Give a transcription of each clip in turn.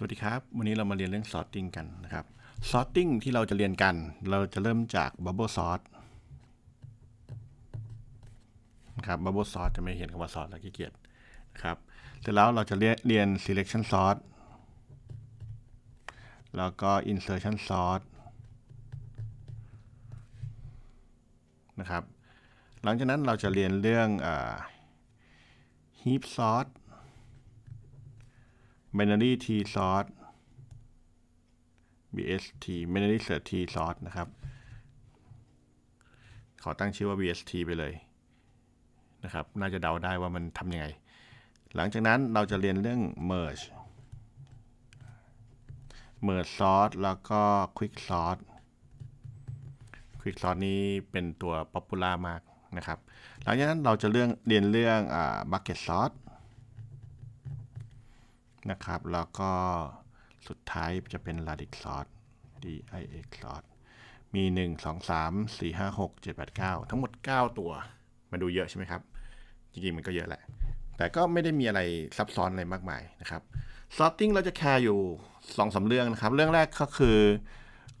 วัสดีครับ วันนี้เรามาเรียนเรื่อง sorting กันนะครับ sorting ที่เราจะเรียนกันเราจะเริ่มจาก bubble sort นะครับ bubble sort จะไม่เห็นคำว่า sort แล้วขี้เกียจนะครับเสร็จแล้วเราจะเรียน selection sort แล้วก็ insertion sort นะครับหลังจากนั้นเราจะเรียนเรื่อง heap sort binary t sort bst binary search t sort นะครับ ขอตั้งชื่อว่า bst ไปเลยนะครับ น่าจะเดาได้ว่ามันทำยังไง หลังจากนั้นเราจะเรียนเรื่อง merge merge sort แล้วก็ quick sort quick sort นี้เป็นตัว popular มากนะครับ หลังจากนั้นเราจะเรื่องเรียนเรื่อง bucket sort นะครับ แล้วก็สุดท้ายจะเป็น radix sort dix sort มี 1 2 3 4 5 6 7 8 9 ทั้งหมด 9 ตัว มาดูเยอะใช่ไหมครับ จริงๆมันก็เยอะแหละ แต่ก็ไม่ได้มีอะไรซับซ้อนอะไรมากมายนะครับ sorting เราจะแคร์อยู่2อสาเรื่องนะครับ เรื่องแรกก็คือ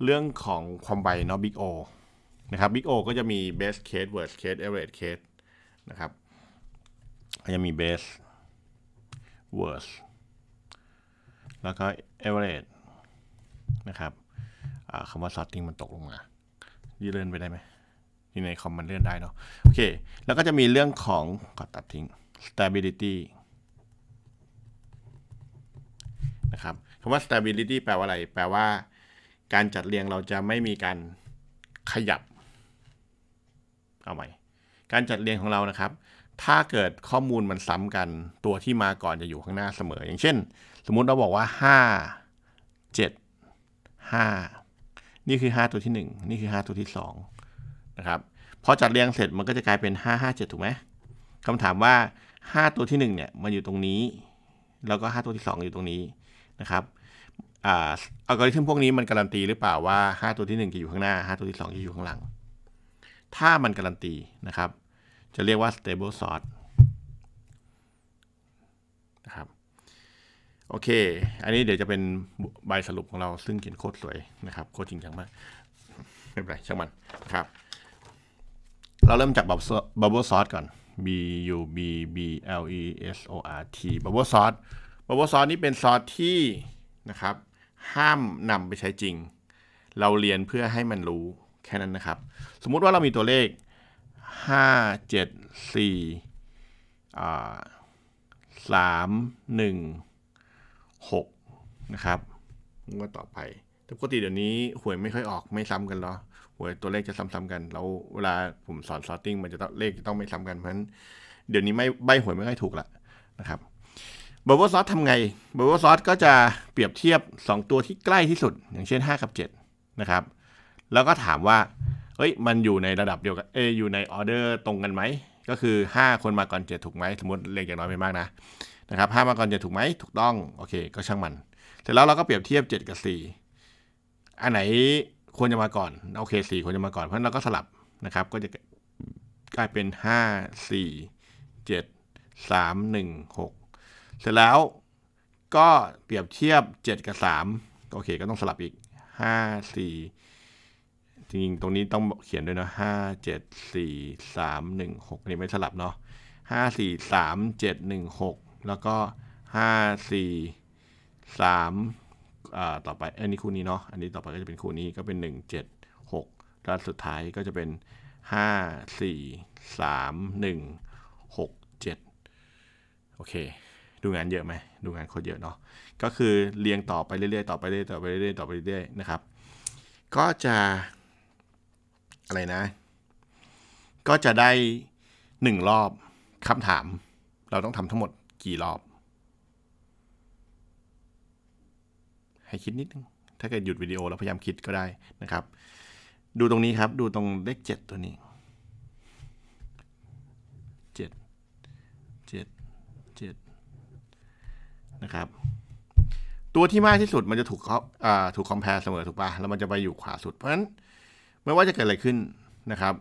เรื่องของความไวเนาะ big O นะครับ big O ก็จะมี best case worst case average case นะครับก็จะมี best worst แล้วก็ average นะครับคำว่า sorting มันตกลงมาเลื่อนไปได้ไหมที่ในคอมมันเลื่อนได้เนาะโอเค แล้วก็จะมีเรื่องของกดตัดทิ้ง stability นะครับคำว่า stability แปลว่าอะไร แปลว่าการจัดเรียงเราจะไม่มีการขยับ เอาใหม่การจัดเรียงของเรานะครับ ถ้าเกิดข้อมูลมันซ้ำกันตัวที่มาก่อนจะอยู่ข้างหน้าเสมอ อย่างเช่นสมมุติเราบอกว่า 5 7 5 นี่คือ 5 ตัวที่ 1 นี่คือ5ตัวที่2นะครับพอจัดเรียงเสร็จมันก็จะกลายเป็น 5 5 7 ถูกไหมคำถามว่า 5 ตัวที่ 1เนี่ยมันอยู่ตรงนี้ แล้วก็ 5 ตัวที่ 2 อยู่ตรงนี้นะครับอัลกอริทึมพวกนี้มันการันตีหรือเปล่าว่า5 ตัวที่1จะอยู่ข้างหน้า 5 ตัวที่2จะอยู่ข้างหลัง ถ้ามันการันตีนะครับ จะเรียกว่า stable sort นะครับโอเค อันนี้เดี๋ยวจะเป็นใบสรุปของเราซึ่งเขียนโคตรสวยนะครับ โคตรจริงจังมาก ไม่เป็นไร ช่างมันครับ เราเริ่มจากบับเบิลซอสก่อน B U B B L E S O R T บับเบิลซอสบับเบิลซอสนี้เป็นซอสที่นะครับ ห้ามนำไปใช้จริง เราเรียนเพื่อให้มันรู้แค่นั้นนะครับ สมมุติว่าเรามีตัวเลข 5 7 4่ง6 นะครับงวดต่อไปแต่ปกติเดี๋ยวนี้ หวยไม่ค่อยออกไม่ซ้ำกันหรอหวยตัวเลขจะซ้ำๆกัน แล้วเวลาผมสอนซอร์ติ้งมันจะต้องเลขจะต้องไม่ซ้ำกันเพราะฉะนั้นเดี๋ยวนี้ไม่ใบหวยไม่ค่อยถูกละนะครับบอบเบิลซอสทำไงบอบเบิลซอสก็จะเปรียบเทียบ 2 ตัวที่ใกล้ที่สุด อย่างเช่น 5 กับ 7 นะครับ แล้วก็ถามว่าเฮ้ยมันอยู่ในระดับเดียวกันเออยู่ในออเดอร์ตรงกันไหมก็คือ 5 คนมาก่อน7ถูกไหมสมมติเลขอย่างน้อยไม่มากนะนะครับห้ามาก่อนจะถูกไหมถูกต้องโอเคก็ช่างมัน เสร็จแล้วเราก็เปรียบเทียบ 7 กับ4อันไหนควรจะมาก่อนโอเค4ควรจะมาก่อนเพราะเราก็สลับนะครับ ก็จะกลายเป็น5 4 7 3 1 6เสร็จแล้ว ก็เปรียบเทียบ 7 กับ3โอเคก็ต้องสลับอีก5 4จริงๆ ตรงนี้ต้องเขียนด้วยนะ5 7 4 3 1 6อันนี้ไม่สลับเนาะ5 4 3 7 1 6แล้วก็ห้าสี่สามต่อไปอันนี้คู่นี้เนาะอันนี้ต่อไปก็จะเป็นคู่นี้ก็เป็นหนึ่งเจ็ดหกแล้วสุดท้ายก็จะเป็นห้าสี่สามหนึ่งหกเจ็ดโอเคดูงานเยอะไหมดูงานโคตรเยอะเนาะก็คือเรียงต่อไปเรื่อยๆต่อไปเรื่อยๆต่อไปเรื่อยๆต่อไปเรื่อยๆนะครับก็จะอะไรนะ ก็จะได้หนึ่งรอบคำถาม เราต้องทำทั้งหมดกี่รอบ ให้คิดนิดนึงถ้าเกิดหยุดวิดีโอแล้วพยายามคิดก็ได้นะครับ ดูตรงนี้ครับดูตรงเลขเจ็ดตัวนี้เเเจจ็็ดดจ็ดนะครับ ตัวที่มากที่สุดมันจะถูกเขาถูกคอมเพลเสมอถูกปะแล้วมันจะไปอยู่ขวาสุด เพราะฉะนั้นไม่ว่าจะเกิดอะไรขึ้นนะครับ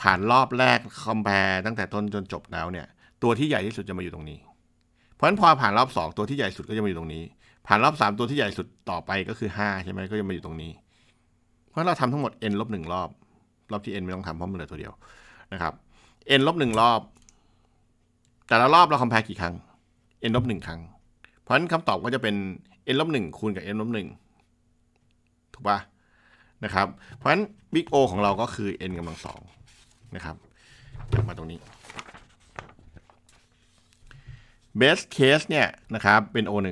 ผ่านรอบแรกคอมเพลตั้งแต่ต้นจนจบแล้วเนี่ย ตัวที่ใหญ่ที่สุดจะมาอยู่ตรงนี้ราะฉะนั้นพอผ่านรอบ2ตัวที่ใหญ่สุดก็จะมาอยู่ตรงนี้ผ่านรอบ3ตัวที่ใหญ่สุดต่อไปก็คือ5ใช่ไหมก็จะมาอยู่ตรงนี้ เพราะเราทำทั้งหมด n ลบหนึ่งรอบ รอบที่ n ไม่ต้องทำเพราะมันเหลือตัวเดียวนะครับ n ลบหนึ่งรอบแต่ละรอบเราคอมเพลกี่ครั้ง n ลบหนึ่งครั้ง เพราะฉะนั้นคำตอบก็จะเป็น n ลบหนึ่งคูณกับ n ลบหนึ่งถูกปะนะครับเพราะฉะนั้น big O ของเราก็คือ n กำลังสองนะครับมาตรงนี้ b บ s เคสเนี่ยนะครับเป็น O1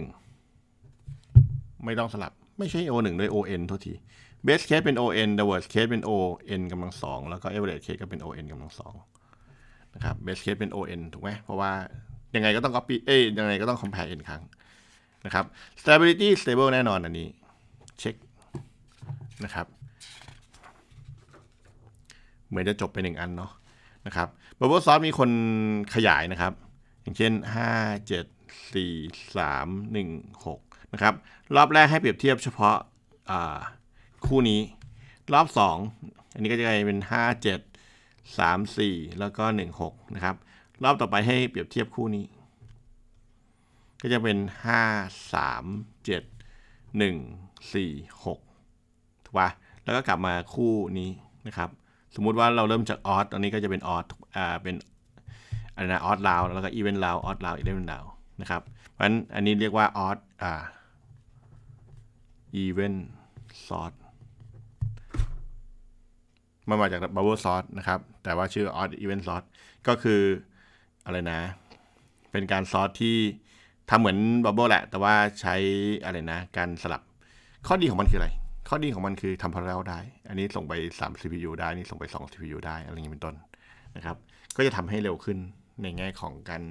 ไม่ต้องสลับไม่ใช่ O1 ด้วย ON ัทษที b บ s เคสเป็น ON the worst case เป็น ON กำลังสองแล้วก็ average case ก็เป็น ON กำลังสองนะครับ b บ s เคสเป็น ON ถูกไหม เพราะว่า ยังไงก็ต้อง copy เอ้ยยังไงก็ต้อง compare n ครั้งนะครับ stability stable แน่นอนอันนี้เช็คนะครับเหมือนจะจบไปหนึ่งอันเนาะนะครับ bubble s o r มีคนขยายนะครับอย่างเช่น 5 7 4 3 1 6 นะครับ รอบแรกให้เปรียบเทียบเฉพาะคู่นี้ รอบ 2 อันนี้ก็จะกลายเป็น 5 7 3 4 แล้วก็ 1 6นะครับ รอบต่อไปให้เปรียบเทียบคู่นี้ ก็จะเป็น 5 3 7 1 4 6ถูกปะแล้วก็กลับมาคู่นี้นะครับ สมมุติว่าเราเริ่มจากออสตอนนี้ก็จะเป็นออสเป็นอะไรนะออสลาวแล้วก็อีเวนต์ลาวออสลาวอีเวนต์ลาวนะครับเพราะฉะนั้นอันนี้เรียกว่าออสอ่าอีเวนต์ซอสมันมาจากบับเบิลซอสนะครับแต่ว่าชื่อออสอีเวนต์ซอสก็คืออะไรนะ เป็นการซอสที่ทำเหมือนบับเบิลแหละ แต่ว่าใช้อะไรนะการสลับข้อดีของมันคืออะไร ข้อดีของมันคือทำพาราเรลได้ อันนี้ส่งไป 3 CPU ได้ นี่ส่งไป 2 CPU ได้อะไรอย่างนี้เป็นต้นนะครับ ก็จะทำให้เร็วขึ้นในแง่ของการ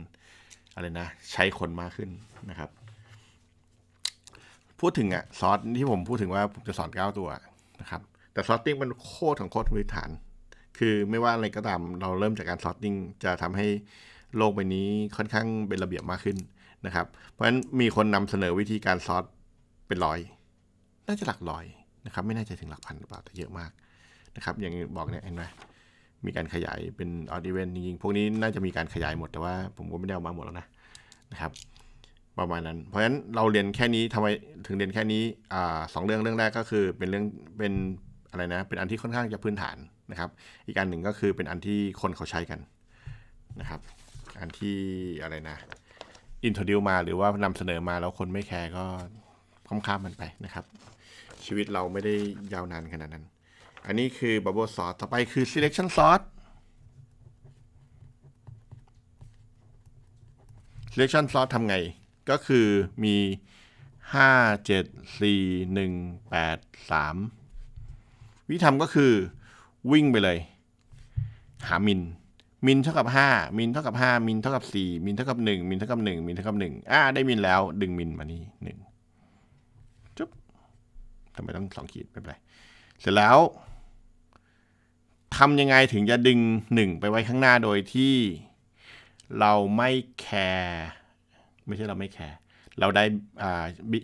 อะไรนะใช้คนมากขึ้นนะครับ พูดถึงอะซอสที่ผมพูดถึงว่าผมจะสอน 9 ตัวนะครับ แต่ซอสติ้งมันโคตรของโคตรพื้นฐาน คือไม่ว่าอะไรก็ตามเราเริ่มจากการซอสติ้งจะทำให้โลกใบนี้ค่อนข้างเป็นระเบียบมากขึ้นนะครับ เพราะฉะนั้นมีคนนำเสนอวิธีการซอสเป็นร้อย น่าจะหลักร้อยนะครับ ไม่น่าจะถึงหลักพันหรือเปล่า แต่เยอะมากนะครับ อย่างบอกเนี่ยเห็นไหมมีการขยายเป็นออดีเวนจริงๆ พวกนี้น่าจะมีการขยายหมดแต่ว่า ผมก็ไม่ได้เอามาหมดแล้วนะนะครับประมาณนั้น เพราะฉะนั้นเราเรียนแค่นี้ทำไมถึงเรียนแค่นี้อ่าสองเรื่องเรื่องแรกก็คือเป็นเรื่องเป็นอะไรนะเป็นอันที่ค่อนข้างจะพื้นฐานนะครับ อีกอันหนึ่งก็คือเป็นอันที่คนเขาใช้กันนะครับ อันที่อะไรนะอินโทรดิวมาหรือว่านำเสนอมาแล้วคนไม่แคร์ก็ค่อมข้ามมันไปนะครับ ชีวิตเราไม่ได้ยาวนานขนาดนั้นอันนี้คือ bubble sort ต่อไปคือ selection sort selection sort ทำไง ก็คือมี 5 7 4 1 8 3วิธีทำก็คือวิ่งไปเลย หามินมินเท่ากับ 5มินเท่ากับ 5มินเท่ากับ 4มินเท่ากับ 1 มินเท่ากับ 1 มินเท่ากับ1อ่าได้มินแล้วดึงมินมานี่1จุ๊บทำไมต้องสองขีดไม่เป็นไร เสร็จแล้วทำยังไงถึงจะดึงหนึ่งไปไว้ข้างหน้าโดยที่เราไม่แคร์ไม่ใช่เราไม่แคร์เราได้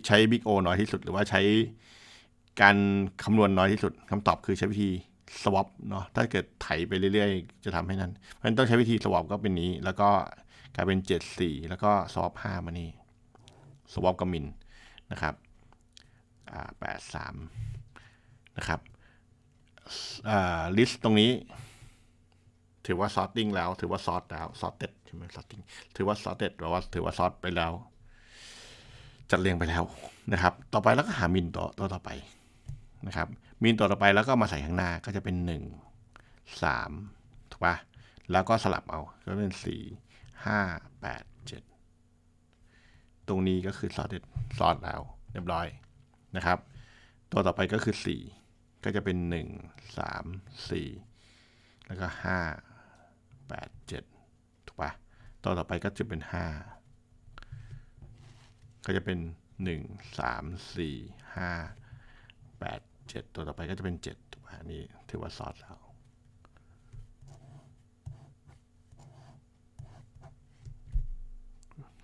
ใช้บิ๊กโอน้อยที่สุด หรือว่าใช้การคำนวณน้อยที่สุดคำตอบคือใช้วิธี swap เนาะถ้าเกิดไถไปเรื่อยๆจะทำให้นั้น เพราะนั้นต้องใช้วิธี swap ก็เป็นนี้ แล้วก็กลายเป็น 7 4 แล้วก็ swap 5มานี่ swap กับมินนะครับแปดสามนะครับลิสต์ตรงนี้ถือว่า sorting แล้วถือว่า sort แล้ว sorted ใช่ไหม sorting ถือว่า sorted แปลว่าถือว่า sort ไปแล้ว จัดเรียงไปแล้วนะครับต่อไปแล้วก็หามินต่อตัวต่อไปนะครับมินต่อต่อไปแล้วก็มาใส่ข้างหน้าก็จะเป็น 1 3ถูกปะแล้วก็สลับเอาก็เป็น 4 5 8 7 ตรงนี้ก็คือ sorted sort แล้วเรียบร้อยนะครับ ตัวต่อไปก็คือ 4ก็จะเป็น 1 3 4 แล้วก็ 5 8 7ถูกปะต่อต่อไปก็จะเป็น 5 ก็จะเป็น 1 3 4 5 8 7ตัวต่อไปก็จะเป็น 7ถูกปะนี่ถือว่าสอดแล้ว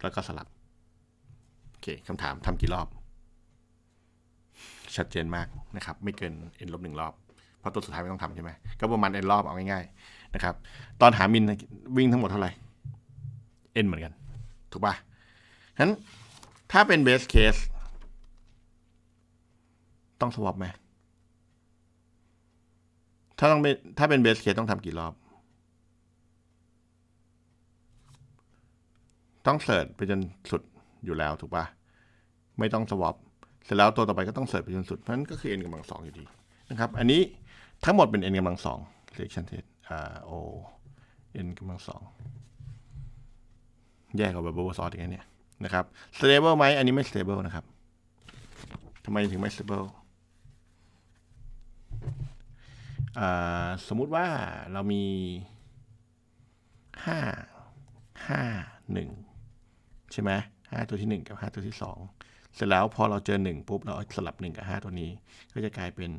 แล้วก็สลับโอเคคำถามทำกี่รอบชัดเจนมากนะครับ ไม่เกิน n ลบหนึ่งรอบเพราะตัวสุดท้ายไม่ต้องทำใช่ไหม ก็ประมาณ n รอบเอาง่ายๆนะครับ ตอนหามินวิ่งทั้งหมดเท่าไหร่ n เหมือนกัน ถูกปะ่ะฉะนั้นถ้าเป็น best case ต้องสวอปไหมถ้าต้องเป็นถ้าเป็น best case ต้องทำกี่รอบ ต้องเสิร์ชไปจนสุดอยู่แล้วถูกปะ่ะไม่ต้องสวอปเสร็จแล้วตัวต่อไปก็ต้องเสิร์ชไปจนสุด เพราะนั้นก็คือ n กำลังสองอยู่ดีนะครับ อันนี้ทั้งหมดเป็น n กำลังสอง selection t e t r o n กำลังสองแยกกับ bubble sort อย่างเงี้ยนะครับ stable ไหมอันนี้ไม่ stable นะครับทำไมถึงไม่ stable สมมุติว่าเรามี 5 5 1ใช่ไหม5ตัวที่ 1 กับ 5 ตัวที่ 2เสร็จแล้วพอเราเจอ 1 ปุ๊บ เราสลับ 1 กับ 5 ตัวนี้ก็จะกลายเป็น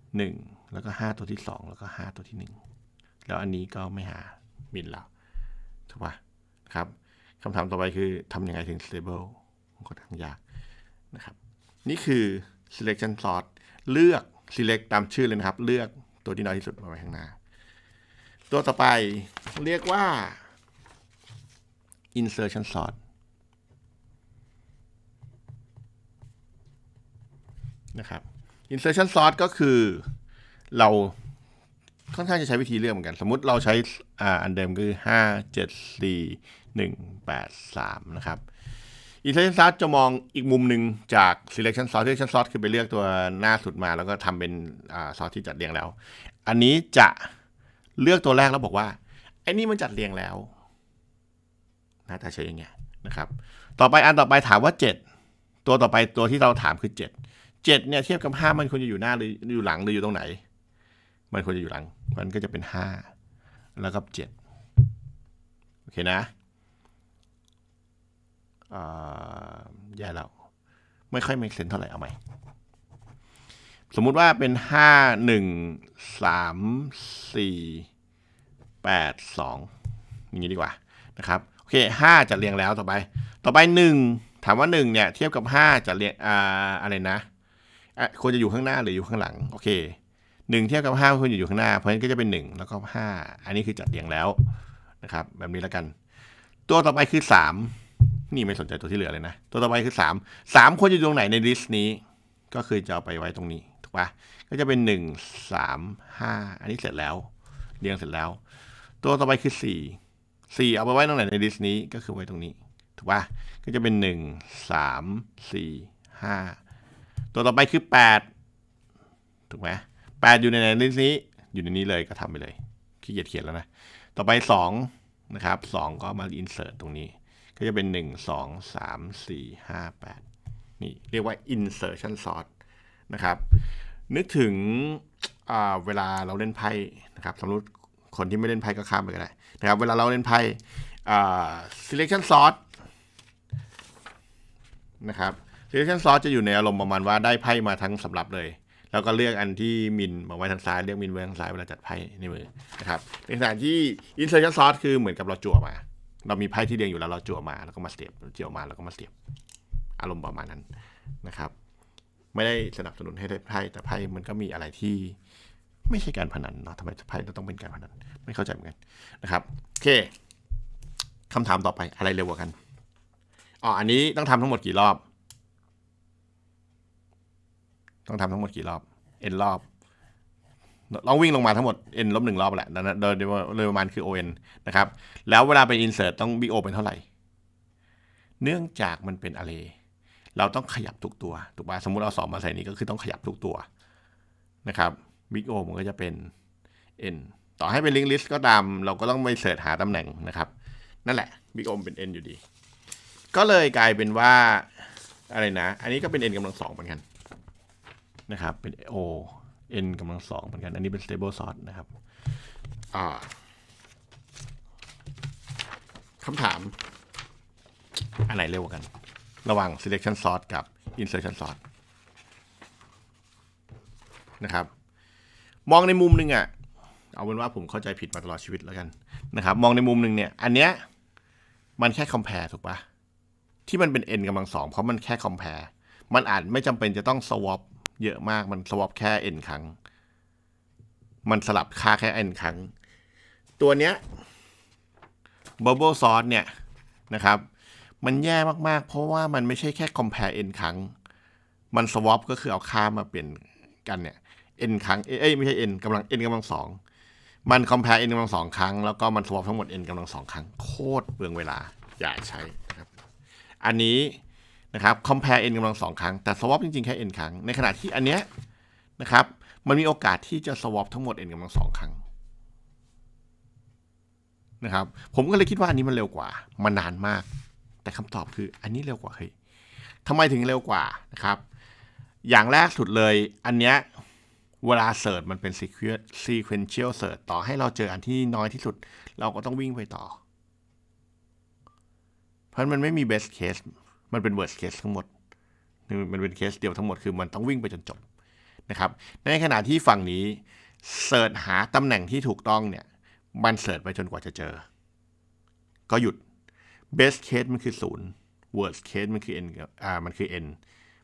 1 แล้วก็ 5 ตัวที่ 2 แล้วก็ 5 ตัวที่ 1 แล้วอันนี้ก็ไม่หาบินแล้วถูกปะครับคำถามต่อไปคือทำยังไงถึง stable ก็ทางยากนะครับ นี่คือ selection sort เลือก select ตามชื่อเลยนะครับ เลือกตัวที่น้อยที่สุดมาไว้ข้างหน้า ตัวต่อไปเรียกว่า insertion sort นะครับ insertion sort ก็คือเราค่อนข้างจะใช้วิธีเลือกเหมือนกัน สมมติเราใช้อ่าอันเดิมคือ 5 7 4 1 8 3นะครับ insertion sort จะมองอีกมุมหนึ่งจาก selection sort selection sort คือไปเลือกตัวหน้าสุดมา แล้วก็ทำเป็นอ่า sort ที่จัดเรียงแล้ว อันนี้จะเลือกตัวแรกแล้วบอกว่าไอ้นี่มันจัดเรียงแล้วหน้าตาเฉยยังไงนะครับ ต่อไปอันต่อไปถามว่า 7 ตัวต่อไปตัวที่เราถามคือ 7เจ็ดเนี่ยเทียบกับห้ามันควรจะอยู่หน้าหรืออยู่หลังหรืออยู่ตรงไหน มันควรจะอยู่หลังมันก็จะเป็นห้าแล้วก็เจ็ดโอเคนะแย่แล้ว ไม่ค่อยม่เซนเท่าไหร่เอาไหมสมมุติว่าเป็นห้าหนึ่งสามสี่แปดสองอย่างนี้ดีกว่านะครับโอเคห้าจะเรียงแล้วต่อไป ต่อไปหนึ่งถามว่าหนึ่งเนี่ยเทียบกับห้าจะเรียงอ่าอะไรนะควรจะอยู่ข้างหน้าหรืออยู่ข้างหลังโอเคหนึ่งเทียบกับห้าควรจะอยู่ข้างหน้า เพราะฉะนั้นก็จะเป็นหนึ่งแล้วก็ห้าอันนี้คือจัดเรียงแล้วนะครับ แบบนี้แล้วกัน ตัวต่อไปคือสามนี่ไม่สนใจตัวที่เหลือเลยนะตัวต่อไปคือสามสามควรจะอยู่ตรงไหนในลิสต์นี้ก็คือจะเอาไปไว้ตรงนี้ถูกปะก็จะเป็นหนึ่งสามห้าอันนี้เสร็จแล้ว เรียงเสร็จแล้ว ตัวต่อไปคือสี่สี่เอาไปไว้ตรงไหนในลิสต์นี้ก็คือไว้ตรงนี้ถูกปะก็จะเป็นหนึ่งสามสี่ห้าตัวต่อไปคือ 8 ถูกไหมแปดอยู่ในไหนในนี้ อยู่ในนี้เลยก็ทำไปเลยขี้เกียจเขียนแล้วนะ ต่อไป2นะครับ2 ก็มา insert ตรงนี้ ก็จะเป็น 1 2 3 4 5 8 นี่ เรียกว่า insertion sort นะครับ นึกถึงเวลาเราเล่นไพ่นะครับ สมมติคนที่ไม่เล่นไพ่ก็ข้ามไปก็ได้ นะครับเวลาเราเล่นไพ่ selection sort นะครับ s e ช e น t i o n s จะอยู่ในอารมณ์ประมาณว่าได้ไพ่มาทั้งสำรับเลย แล้วก็เลือกอันที่มินมาไว้ทางซ้าย เลือกมินไว้ทางซ้ายเวลาจัดไพ่นี่มือนะครับในขณะที่ insertion sort คือเหมือนกับเราจั่วมาเรามีไพ่ที่เรียงอยู่แล้วเราจั่วมา แล้วก็มาเสียบจั่วมา แล้วก็มาเสียบอารมณ์ประมาณนั้นนะครับ ไม่ได้สนับสนุนให้ได้ไพ่แต่ไพ่มันก็มีอะไรที่ไม่ใช่การพนันเนาะทำไมไพ่ต้องเป็นการพนันไม่เข้าใจเหมือนกันนะครับโอเคคำถามต่อไปอะไรเร็วกว่ากันอ๋ออันนี้ต้องทำทั้งหมดกี่รอบต้องทำทั้งหมดกี่รอบ n รอบ ลองวิ่งลงมาทั้งหมด n ลบหนึ่งรอบแหละนนโดยโดยประมาณคือ on นะครับ แล้วเวลาไปน insert ต้อง b o เป็นเท่าไหร่ เนื่องจากมันเป็น array เราต้องขยับทุกตัวถูกป่ะสมมติเอาสองมาใส่นี้ก็คือต้องขยับทุกตัวนะครับ big o มันก็จะเป็น n ต่อให้เป็น link list ก็ตาม เราก็ต้องไปเสิร์ชหาตำแหน่งนะครับ นั่นแหละ big o เป็น n อยู่ดี ก็เลยกลายเป็นว่าอะไรนะ อันนี้ก็เป็น n กำลังสองเหมือนกันนะครับเป็น O n กำลังสองเหมือนกัน อันนี้เป็น stable sort นะครับคำถาม อันไหนเร็วกัน ระหว่าง selection sort กับ insertion sort นะครับมองในมุมหนึ่งอะ่ะเอาเป็นว่าผมเข้าใจผิดมาตลอดชีวิตแล้วกันนะครับมองในมุมหนึ่งเนี่ยอันเนี้ยมันแค่ compare ถูกปะที่มันเป็น n กำลังสองเพราะมันแค่ compare มันอาจไม่จำเป็นจะต้อง swap เยอะมากมันสวอปแค่ n ครั้ง มันสลับค่าแค่ n ครั้ง ตัวเนี้ยบับเบิลซอสเนี่ยนะครับ มันแย่มากๆ เพราะว่ามันไม่ใช่แค่ compare n ครั้ง มันสวอปก็คือเอาค่ามาเปลี่ยนกันเนี่ย n ครั้ง เอ้ยไม่ใช่ n กำลัง n กำลังสอง มัน compare n กำลังสองครั้งแล้วก็มันสวอปทั้งหมด n กำลังสองครั้ง โคตรเปลืองเวลา อย่าใช้ครับอันนี้นะครับ compare n กำลังสองครั้ง แต่ swap จริงๆ แค่ n ครั้ง ในขณะที่อันเนี้ยนะครับ มันมีโอกาสที่จะ swap ทั้งหมด n กำลังสองครั้งนะครับ ผมก็เลยคิดว่าอันนี้มันเร็วกว่า มันนานมาก แต่คำตอบคืออันนี้เร็วกว่าเฮ้ยทำไมถึงเร็วกว่านะครับ อย่างแรกสุดเลย อันเนี้ยเวลาเสิร์ชมันเป็น sequential search ต่อให้เราเจออันที่น้อยที่สุด เราก็ต้องวิ่งไปต่อ เพราะมันไม่มี best case มันเป็น worst case ทั้งหมดมันเป็นเคสเดียวทั้งหมดคือมันต้องวิ่งไปจนจบนะครับ ในขณะที่ฝั่งนี้เสิร์ชหาตำแหน่งที่ถูกต้องเนี่ยมันเสิร์ชไปจนกว่าจะเจอ ก็หยุด best case มันคือศูนย์ worst case มันคือ n อ่ามันคือ n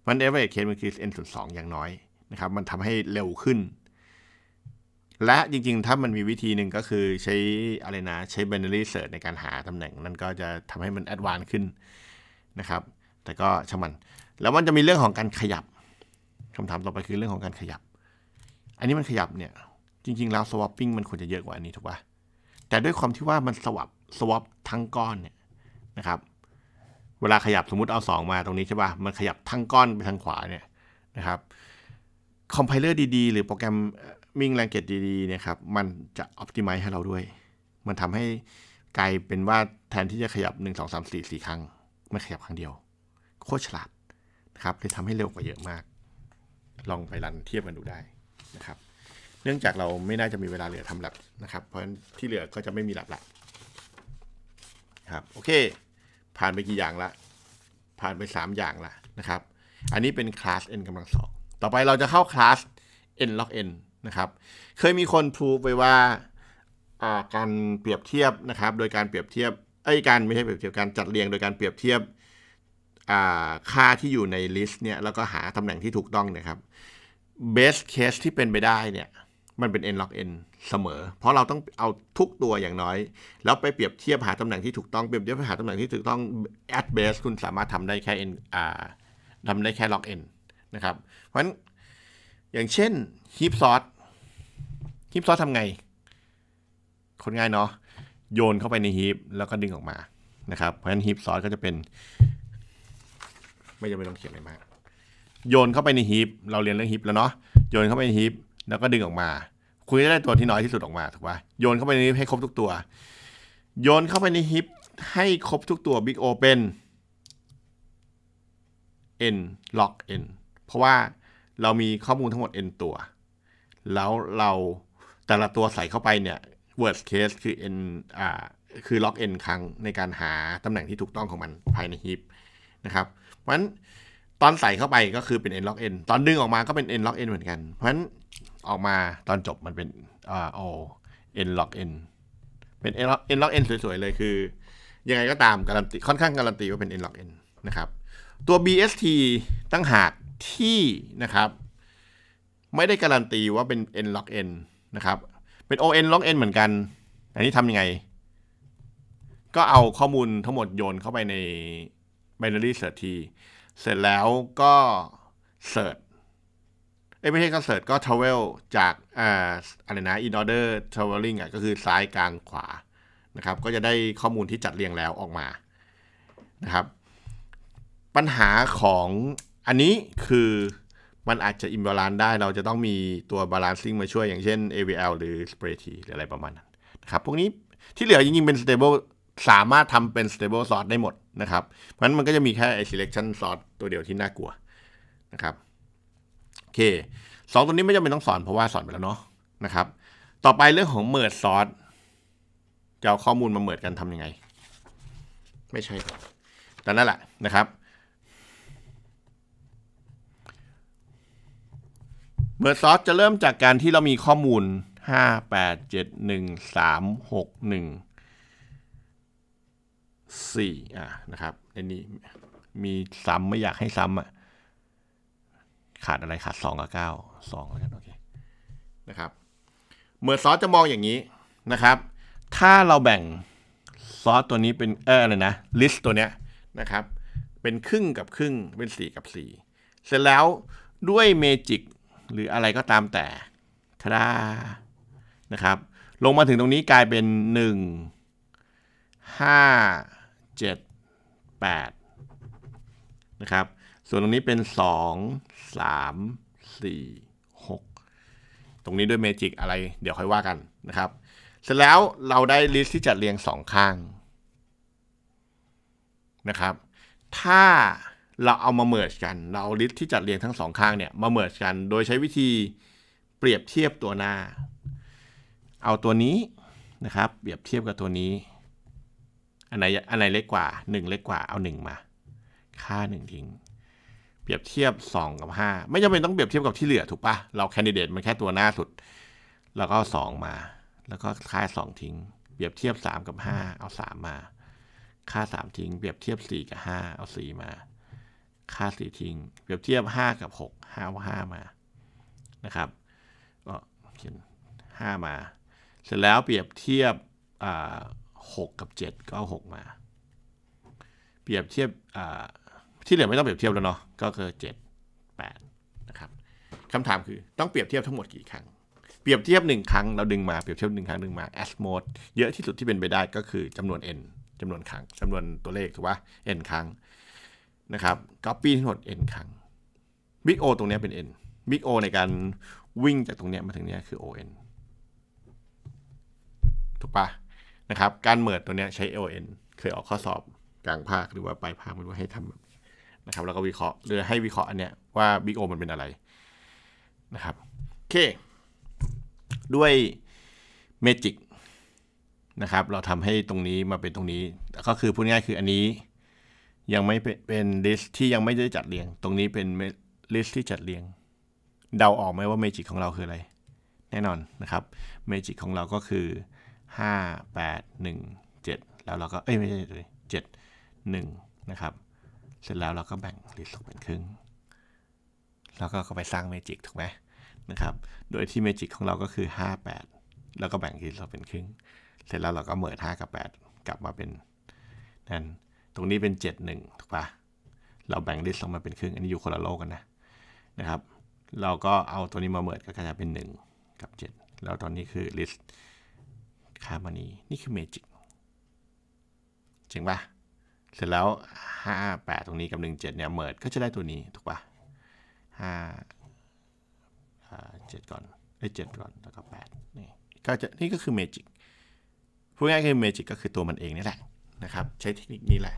มัน average case มันคือ n ส่วนสองอย่างน้อยนะครับ มันทำให้เร็วขึ้น และจริงๆถ้ามันมีวิธีหนึ่งก็คือใช้อะไรนะใช้ binary search ในการหาตำแหน่ง นั่นก็จะทำให้มันแอดวานซ์ขึ้นนะครับแต่ก็ช่างมัน แล้วมันจะมีเรื่องของการขยับ คำถามต่อไปคือเรื่องของการขยับ อันนี้มันขยับเนี่ย จริงๆ แล้ว swapping มันควรจะเยอะกว่าอันนี้ถูกปะ่ะแต่ด้วยความที่ว่ามันสวับสวอปทั้งก้อนเนี่ยนะครับ เวลาขยับสมมติเอา 2 มาตรงนี้ใช่ปะ่ะ มันขยับทั้งก้อนไปทางขวาเนี่ยนะครับคอมไพเลอร์ดีๆ หรือโปรแกรมมิ่งแรงเกตดีๆนะครับ มันจะออพติมัยให้เราด้วย มันทำให้กลายเป็นว่าแทนที่จะขยับ1 2 3 4 4ครั้ง มันขยับครั้งเดียวโคตรฉลาดนะครับเลยทำให้เร็วกว่าเยอะมาก ลองไปรันเทียบกันดูได้นะครับ เนื่องจากเราไม่น่าจะมีเวลาเหลือทำแลบนะครับ เพราะฉะนั้นที่เหลือก็จะไม่มีแลบละครับโอเค ผ่านไปกี่อย่างละ ผ่านไป 3 อย่างละนะครับ อันนี้เป็นคลาส n กำลังสองต่อไปเราจะเข้าคลาส n log n นะครับเคยมีคนพูดไปว่าการเปรียบเทียบนะครับโดยการเปรียบเทียบไอ้การไม่ใช่เปรียบเทียบการจัดเรียงโดยการเปรียบเทียบค่าที่อยู่ในลิสต์เนี่ยแล้วก็หาตำแหน่งที่ถูกต้องนะครับ best case ที่เป็นไปได้เนี่ยมันเป็น n log n เสมอ เพราะเราต้องเอาทุกตัวอย่างน้อย แล้วไปเปรียบเทียบหาตำแหน่งที่ถูกต้องเปรียบเทียบหาตำแหน่งที่ถูกต้อง at best คุณสามารถทำได้แค่ n ทำได้แค่ log n นะครับ เพราะฉะนั้น อย่างเช่น heap sort heap sort ทำไงคนง่ายเนาะโยนเข้าไปใน heap แล้วก็ดึงออกมานะครับ เพราะฉะนั้น heap sort ก็จะเป็นไม่จำเป็นต้องเขียนอะไรมาก โยนเข้าไปในฮีปเราเรียนเรื่องฮีปแล้วเนาะ โยนเข้าไปในฮีปแล้วก็ดึงออกมา คุณจะได้ตัวที่น้อยที่สุดออกมาถูกปะโยนเข้าไปในฮีปให้ครบทุกตัว โยนเข้าไปในฮีปให้ครบทุกตัว Big O เป็น n l o k n เพราะว่าเรามีข้อมูลทั้งหมด n ตัว แล้วเราแต่ละตัวใส่เข้าไปเนี่ย worst case คือ n อ่าคือ log n ครั้งในการหาตำแหน่งที่ถูกต้องของมันภายในฮีปนะครับราะฉะนั้นตอนใส่เข้าไปก็คือเป็น n log n ตอนดึงออกมาก็เป็น n log n เหมือนกัน เพราะฉะนั้นออกมาตอนจบมันเป็น o โอ n log n เป็น n log n สวยๆเลยคือ ยังไงก็ตามการันตีค่อนข้างการันตีว่าเป็น n log n นะครับตัว bst ตั้งหากที่นะครับ ไม่ได้การันตีว่าเป็น n log n นะครับเป็น on log n เหมือนกัน อันนี้ทำยังไง ก็เอาข้อมูลทั้งหมดโยนเข้าไปใน binary search t เสร็จแล้วก็ search เอ้ไม่ใช่ก็เสิร์ชก็ travel จากอ่าอะไรนะ in order traveling อ่ะก็คือซ้ายกลางขวานะครับก็จะได้ข้อมูลที่จัดเรียงแล้วออกมานะครับปัญหาของอันนี้คือมันอาจจะิมบาลานซ์ได้เราจะต้องมีตัวบาลานซิ่งมาช่วยอย่างเช่น AVL หรือ s p r a d t หรืออะไรประมาณนั้นนะครับพวกนี้ที่เหลือจริงๆเป็น stable สามารถทำเป็น stable sort ได้หมดนะครับมันมันก็จะมีแค่ไอ selection sort ตัวเดียวที่น่ากลัวนะครับโอเค สองตัวนี้ไม่จำเป็นต้องสอนเพราะว่าสอนไปแล้วเนาะนะครับ ต่อไปเรื่องของ merge sort จะเอาข้อมูลมาเ e r g ดกันทำยังไง ไม่ใช่แต่นั่นแหละนะครับเมิ g e sort จะเริ่มจากการที่เรามีข้อมูล 5 8 7 1 3 6 1 4อ่ะนะครับในนี้มีซ้ำไม่อยากให้ซ้ำอ่ะขาดอะไรขาด2 กับ 9 2แล้วกันโอเคนะครับ เมื่อซอสจะมองอย่างนี้นะครับ ถ้าเราแบ่งซอสตัวนี้เป็นเอออะไรนะลิสต์ตัวเนี้ยนะครับ เป็นครึ่งกับครึ่ง เป็น 4 กับ 4 เสร็จแล้วด้วยเมจิกหรืออะไรก็ตามแต่ทาดานะครับ ลงมาถึงตรงนี้กลายเป็น 1 5 7 8นะครับส่วนตรงนี้เป็น 2 3 4 6 ตรงนี้ด้วยเมจิกอะไรเดี๋ยวค่อยว่ากันนะครับเสร็จแล้วเราได้ลิสต์ที่จัดเรียง 2 ข้างนะครับถ้าเราเอามาเมิร์ชกัน เราเอาลิสต์ที่จัดเรียงทั้งสองข้างเนี่ยมาเมิร์ชกัน โดยใช้วิธีเปรียบเทียบตัวหน้า เอาตัวนี้นะครับ เปรียบเทียบกับตัวนี้อันไหนอันไหนเล็กกว่า 1 เล็กกว่าเอา1มาค่า1ทิ้งเปรียบเทียบ 2 กับ5ไม่จำเป็นต้องเปรียบเทียบกับที่เหลือถูกปะเราแคนดิเดตมันแค่ตัวหน้าสุดแล้วก็ 2 มา แล้วก็ค่า2ทิ้งเปรียบเทียบ 3 กับ5เอา 3 มา ค่า3ทิ้งเปรียบเทียบ4กับ5 เอา4มา ค่า4ทิ้งเปรียบเทียบ5กับ6 5เอา5มานะครับก็เขียน5มา เสร็จแล้วเปรียบเทียบ6กับ7ก็เอา6มา เปรียบเทียบที่เหลือ ไม่ต้องเปรียบเทียบแล้วเนาะก็คือ 7 8นะครับคำถามคือต้องเปรียบเทียบทั้งหมดกี่ครั้งเปรียบเทียบ1ครั้งเราดึงมาเปรียบเทียบ1ครั้งดึงมา as mode เยอะที่สุดที่เป็นไปได้ก็คือจำนวน n จำนวนครั้งจำนวนตัวเลขถูกปะ n ครั้งนะครับ copy ทั้งหมด n ครั้ง big O ตรงนี้เป็น n big O ในการวิ่งจากตรงนี้มาถึงนี้คือ on ถูกปะนะครับ การเมิดตัวเนี้ยใช้ LN เคยออกข้อสอบกลางภาคหรือว่าปลายภาคไม่รู้ให้ทำนะครับแล้วก็วิเคราะห์หรือให้วิเคราะห์อันเนี้ยว่า Big O มันเป็นอะไรนะครับโอเค ด้วยเมจิกนะครับเราทำให้ตรงนี้มาเป็นตรงนี้ ก็คือพูดง่ายคืออันนี้ ยังไม่เป็นลิสที่ยังไม่ได้จัดเรียง ตรงนี้เป็นลิสที่จัดเรียงเดาออกไหมว่าเมจิกของเราคืออะไร แน่นอนนะครับเมจิกของเราก็คือ5 8 1 7 แล้วเราก็เอ้ยไม่ใช่เจ็ดหนึ่งนะครับเสร็จแล้วเราก็แบ่งลิสต์ออกเป็นครึ่งแล้วก็ไปสร้างเมจิกถูกไหมนะครับ โดยที่เมจิกของเราก็คือ 5 8 แล้วก็แบ่งลิสต์ออกเป็นครึ่งเสร็จแล้วเราก็เมิอ5กับ8 กลับมาเป็นนั่นตรงนี้เป็น 7 1ถูกปะเราแบ่งลิสต์ออกมาเป็นครึ่งอันนี้อยู่คนละโลกกันนะนะครับ เราก็เอาตัวนี้มาเมิอดก็กลายเป็น 1 กับ7แล้วตอนนี้คือลิสต์ครามอนี้นี่คือเมจิกจริงปะเสร็จแล้ว 5 8 ตรงนี้กับ 1 7 เนี่ย เมิร์ดก็จะได้ตัวนี้ถูกปะ5 7 ก่อนไอ้7ก่อน แล้วก็ 8 นี่ก็จะนี่ก็คือเมจิกพูดง่ายคือเมจิกก็คือตัวมันเองนี่แหละนะครับใช้เทคนิคนี้แหละ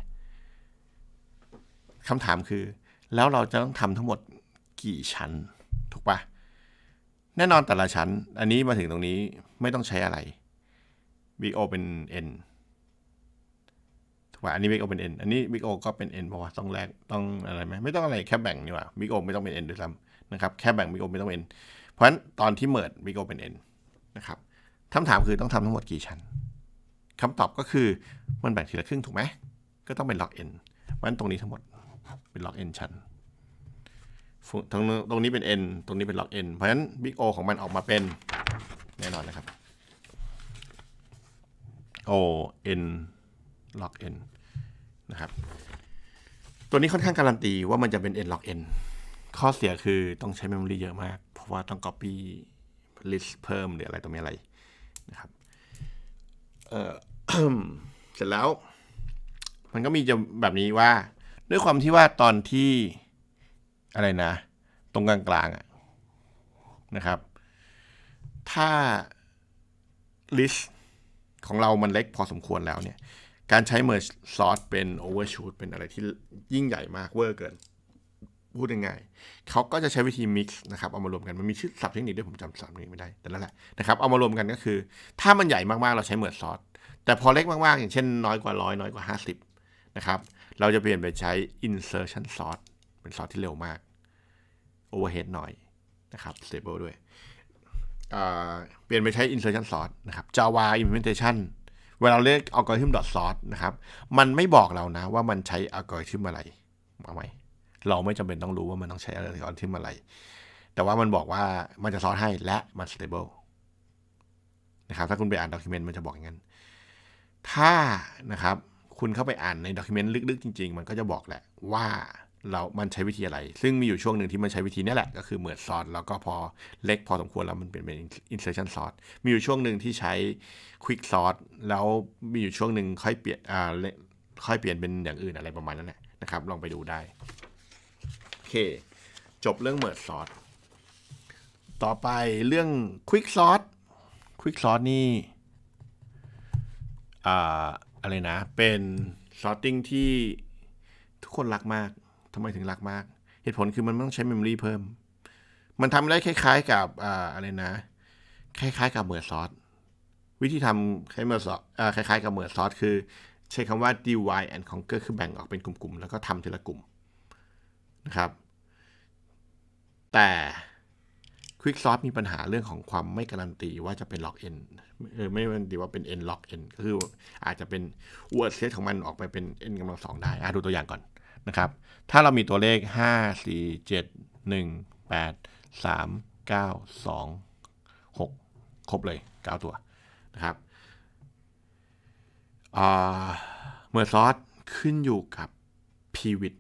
คำถามคือ แล้วเราจะต้องทำทั้งหมดกี่ชั้นถูกปะแน่นอนแต่ละชั้น อันนี้มาถึงตรงนี้ไม่ต้องใช้อะไร big O เป็น n ถูกป่ะอันนี้ big O เป็น n อันนี้ big O ก็เป็น n เพราะว่าต้องแลกต้องอะไรไหมไม่ต้องอะไรแค่แบ่งนี่หว่า big O ไม่ต้องเป็น n ด้วยซ้ำนะครับแค่แบ่ง big O ไม่ต้องเป็น n เพราะฉะนั้นตอนที่เมิร์ด big O เป็น n นะครับคำถามคือต้องทำทั้งหมดกี่ชั้นคำตอบก็คือมันแบ่งทีละครึ่งถูกไหมก็ต้องเป็นล็อก n เพราะฉะนั้นตรงนี้ทั้งหมดเป็นล็อก n ชั้นตรงนี้เป็น n ตรงนี้เป็นล็อก n เพราะฉะนั้น big O ของมันออกมาเป็น แน่นอนนะครับโอ n log n นะครับตัวนี้ค่อนข้างการันตีว่ามันจะเป็น n log n ข้อเสียคือต้องใช้เมมโมรีเยอะมาก เพราะว่าต้อง copy list เพิ่มหรืออะไรตัวมีอะไรนะครับเเสร็จแล้วมันก็มีจะแบบนี้ว่าด้วยความที่ว่าตอนที่ อะไรนะตรงกลางกลางนะครับ ถ้า list ของเรามันเล็กพอสมควรแล้วเนี่ย การใช้ merge sort เป็น overshoot เป็นอะไรที่ยิ่งใหญ่มากเวอร์เกิน พูดยังไงเขาก็จะใช้วิธี mix นะครับ เอามารวมกัน มันมีชื่อศัพท์เทคนิคด้วยผมจำศัพท์นี้ไม่ได้แต่นั่นแหละนะครับเอามารวมกันก็คือ ถ้ามันใหญ่มากๆเราใช้ merge sort แต่พอเล็กมากๆอย่างเช่นน้อยกว่าร้อยน้อยกว่า 50นะครับเราจะเปลี่ยนไปใช้ insertion sort เป็น sort ที่เร็วมาก overhead หน่อยนะครับ stable ด้วยเปลี่ยนไปใช้ insertion sort นะครับ Java implementation เวลาเรียก algorithm sort นะครับ มันไม่บอกเรานะว่ามันใช้ algorithm อะไรเอาไหมเราไม่จำเป็นต้องรู้ว่ามันต้องใช้ algorithm อะไร แต่ว่ามันบอกว่ามันจะซอ t ให้และมัน stable นะครับ ถ้าคุณไปอ่านด็อกิเมนต์มันจะบอกอย่างนั้น ถ้านะครับคุณเข้าไปอ่านในด็อกิเมนต์ลึกๆ จริงๆ มันก็จะบอกแหละว่าเรา มันใช้วิธีอะไร ซึ่งมีอยู่ช่วงหนึ่งที่มันใช้วิธีนี้แหละ ก็คือเหมือนซอสแล้วก็พอเล็กพอสมควรแล้วมันเป็นเป็น insertion ซอสมีอยู่ช่วงหนึ่งที่ใช้ quick ซอสแล้วมีอยู่ช่วงหนึ่งค่อยเปลี่ยนอ่าค่อยเปลี่ยนเป็นอย่างอื่นอะไรประมาณนั้นแหละนะครับ ลองไปดูได้ โอเค จบเรื่องเหมือนซอสต่อไปเรื่อง quick ซอส quick ซอสนี่อ่าอะไรนะ เป็น sorting ที่ทุกคนรักมากทำไมถึงรักมาก เหตุผลคือมันต้องใช้เมมโมรีเพิ่ม มันทำได้คล้าย ๆกับอะไรนะคล้ายๆ กับเมอร์ซอสวิธีทำคล้ายเมอร์ซอสคล้ายๆกับเมอร์ซอสคือใช้คำว่า divide and conquer คือแบ่งออกเป็นกลุ่มๆ แล้วก็ทำทีละกลุ่มนะครับ แต่ Quicksort มีปัญหาเรื่องของความไม่การันตีว่าจะเป็น log n เออไม่การันตีว่าเป็น n log n ก็คืออาจจะเป็น word set ของมันออกไปเป็น n กำลังสองได้อ่ะดูตัวอย่างก่อนนะครับ ถ้าเรามีตัวเลข5 4 7 1 8 3 9 2 6 ครบเลย 9 ตัว นะครับเมื่อซอสขึ้นอยู่กับ pivot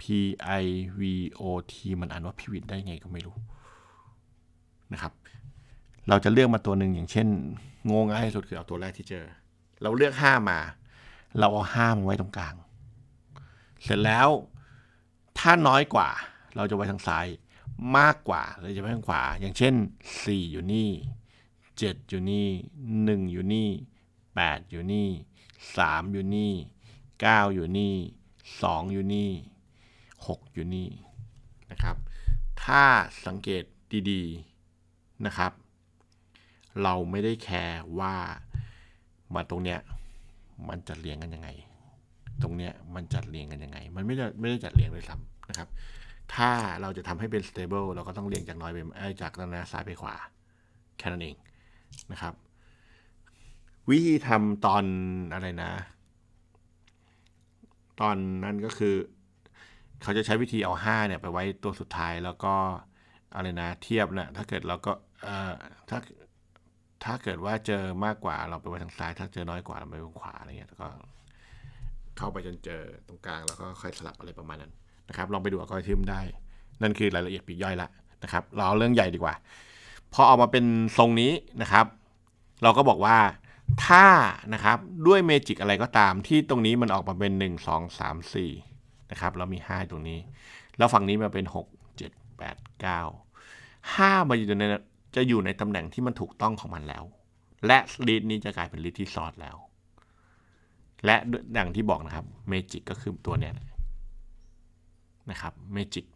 pivot มันอ่านว่า pivot ได้ไงก็ไม่รู้ นะครับ เราจะเลือกมาตัวหนึ่งอย่างเช่นงงง่ายที่สุดคือเอาตัวแรกที่เจอ เราเลือก 5 มา เราเอา5มาไว้ตรงกลางเสร็จแล้วถ้าน้อยกว่าเราจะไวทางซ้ายมากกว่าเราจะไวทางขวา อย่างเช่น 4 อยู่นี่ 7 อยู่นี่ 1 อยู่นี่ 8 อยู่นี่ 3 อยู่นี่ 9 อยู่นี่ 2 อยู่นี่ 6 อยู่นี่นะครับถ้าสังเกตดีๆนะครับ เราไม่ได้แคร์ว่ามาตรงเนี้ยมันจะเรียงกันยังไงตรงเนี้ยมันจัดเรียงกันยังไง มันไม่ได้ไม่ได้จัดเรียงเลยซ้ำนะครับ ถ้าเราจะทำให้เป็น stable เราก็ต้องเรียงจากน้อยไปจากด้าน้ซ้ายไปขวาแค่นั้นเองนะครับวิธีทำตอนอะไรนะ ตอนนั้นก็คือ เขาจะใช้วิธีเอา5เนี่ยไปไว้ตัวสุดท้ายแล้วก็อะไรนะเทียบนะถ้าเกิดเราก็เอ่อถ้าถ้าเกิดว่าเจอมากกว่าเราไปไว้ทางซ้าย ถ้าเจอน้อยกว่าเราไปทางขวาอะไรเงี้ยก็เข้าไปจนเจอตรงกลางแล้วก็ค่อยสลับอะไรประมาณนั้นนะครับลองไปดูอัลกอริทึมได้นั่นคือรายละเอียดปีกย่อยละนะครับ เราเรื่องใหญ่ดีกว่า พอออกมาเป็นทรงนี้นะครับ เราก็บอกว่าถ้านะครับด้วยเมจิกอะไรก็ตามที่ตรงนี้มันออกมาเป็น1 2 3 4นะครับ เรามี 5 ตรงนี้ แล้วฝั่งนี้มาเป็น6 7 8 9 5มันอยู่ในจะอยู่ในตำแหน่งที่มันถูกต้องของมันแล้ว และลีดนี้จะกลายเป็นลีดที่ซอดแล้วและดังที่บอกนะครับเมจิกก็คือตัวเนี้ยนะครับเมจิก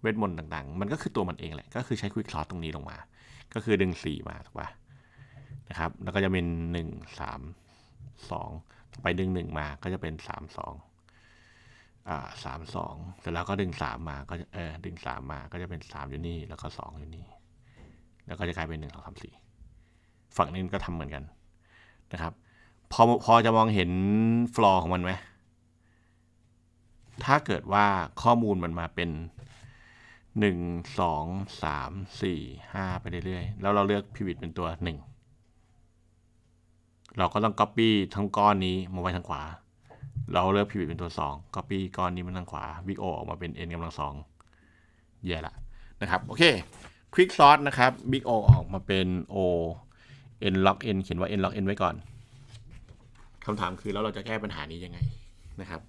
เวทมนต์ต่างๆ มันก็คือตัวมันเองแหละ ก็คือใช้ควิกคลอสตรงนี้ลงมา ก็คือดึงส่มาถูกปะนะครับ แล้วก็จะเป็นหนึ่งสามสองไปดึงหนึ่งมาก็จะเป็นสามสองอ่าสามสองเสร็จแล้วก็ดึงสามมาก็เออดึงสามมา ก็จะเป็นสามอยู่นี่แล้วก็สองอยู่นี่แล้วก็จะกลายเป็นหนึ่งงสสอามสี่ฝั่งนี้ก็ทำเหมือนกันนะครับพอพอจะมองเห็นฟลอร์ของมันไหม ถ้าเกิดว่าข้อมูลมันมาเป็นหนึ่งสองสามสี่ห้าไปเรื่อยๆ แล้วเราเลือกพิวิตเป็นตัวหนึ่งเราก็ต้อง Copy ทั้งก้อนนี้มาไว้ทางขวา เราเลือกพิวิตเป็นตัว 2 Copy ก้อนนี้มาทางขวาวิ g โอออกมาเป็น n กำลังสองเยะละนะครับ โอเคควิกซอสนะครับ big o ออกมาเป็น o n log n เขียนว่า n log n ไว้ก่อนคำถามคือแล้วเราจะแก้ปัญหานี้ยังไงนะครับ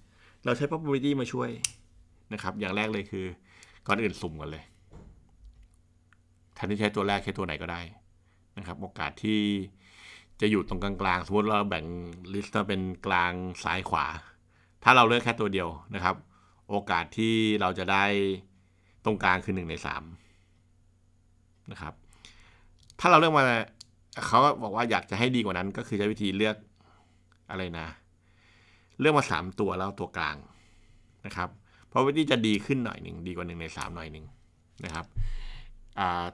เราใช้ probability มาช่วยนะครับ อย่างแรกเลยคือก่อนอื่นสุ่มก่อนเลยแทนที่ใช้ตัวแรก ใช้ตัวไหนก็ได้นะครับ โอกาสที่จะอยู่ตรงกลางๆสมมติเราแบ่งลิสต์เป็นกลางซ้ายขวา ถ้าเราเลือกแค่ตัวเดียวนะครับ โอกาสที่เราจะได้ตรงกลางคือ 1 ใน3นะครับ ถ้าเราเลือกมาเขาบอกว่าอยากจะให้ดีกว่านั้น ก็คือใช้วิธีเลือกอะไรนะเลือกมาสามตัวแล้วตัวกลางนะครับ เพราะว่าที่จะดีขึ้นหน่อยหนึ่ง ดีกว่าหนึ่งในสามหน่อยหนึ่งนะครับ